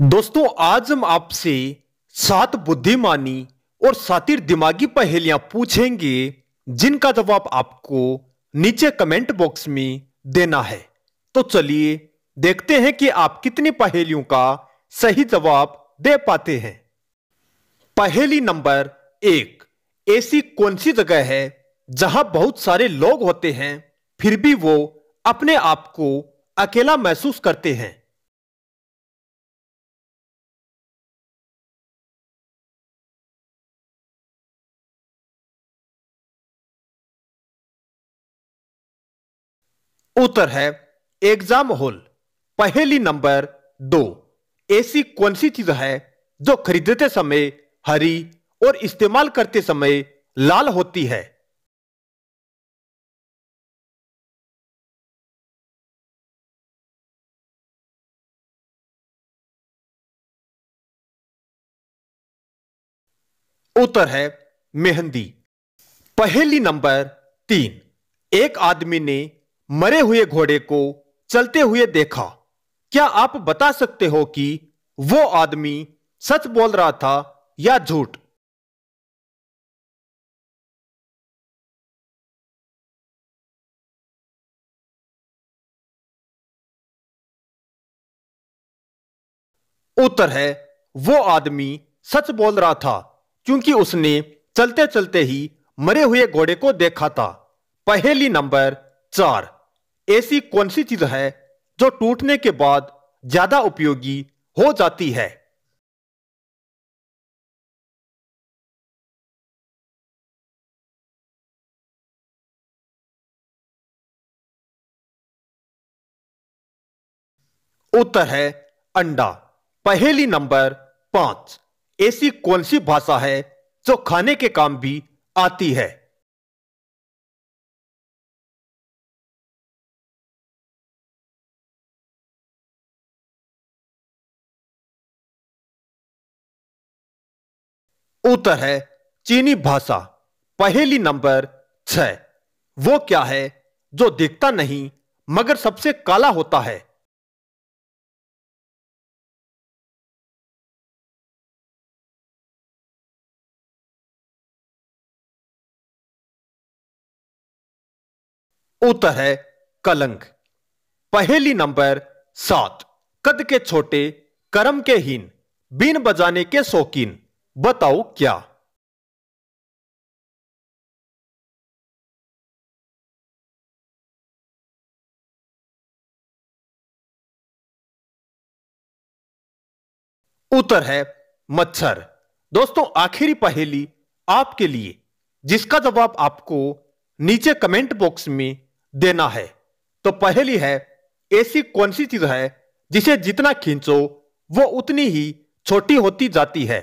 दोस्तों आज हम आपसे सात बुद्धिमानी और सातिर दिमागी पहेलियां पूछेंगे जिनका जवाब आपको नीचे कमेंट बॉक्स में देना है तो चलिए देखते हैं कि आप कितनी पहेलियों का सही जवाब दे पाते हैं पहेली नंबर एक ऐसी कौन सी जगह है जहां बहुत सारे लोग होते हैं फिर भी वो अपने आप को अकेला महसूस करते हैं उत्तर है एग्जाम हॉल पहली नंबर दो ऐसी कौन सी चीज है जो खरीदते समय हरी और इस्तेमाल करते समय लाल होती है उत्तर है मेहंदी पहली नंबर तीन एक आदमी ने मरे हुए घोड़े को चलते हुए देखा क्या आप बता सकते हो कि वो आदमी सच बोल रहा था या झूठ उत्तर है वो आदमी सच बोल रहा था क्योंकि उसने चलते चलते ही मरे हुए घोड़े को देखा था पहली नंबर चार ऐसी कौन सी चीज है जो टूटने के बाद ज्यादा उपयोगी हो जाती है उत्तर है अंडा पहली नंबर पांच ऐसी कौन सी भाषा है जो खाने के काम भी आती है उत्तर है चीनी भाषा पहली नंबर छ वो क्या है जो दिखता नहीं मगर सबसे काला होता है उत्तर है कलंक पहली नंबर सात कद के छोटे कर्म के हीन बीन बजाने के शौकीन बताओ क्या उत्तर है मच्छर दोस्तों आखिरी पहेली आपके लिए जिसका जवाब आपको नीचे कमेंट बॉक्स में देना है तो पहेली है ऐसी कौन सी चीज है जिसे जितना खींचो वो उतनी ही छोटी होती जाती है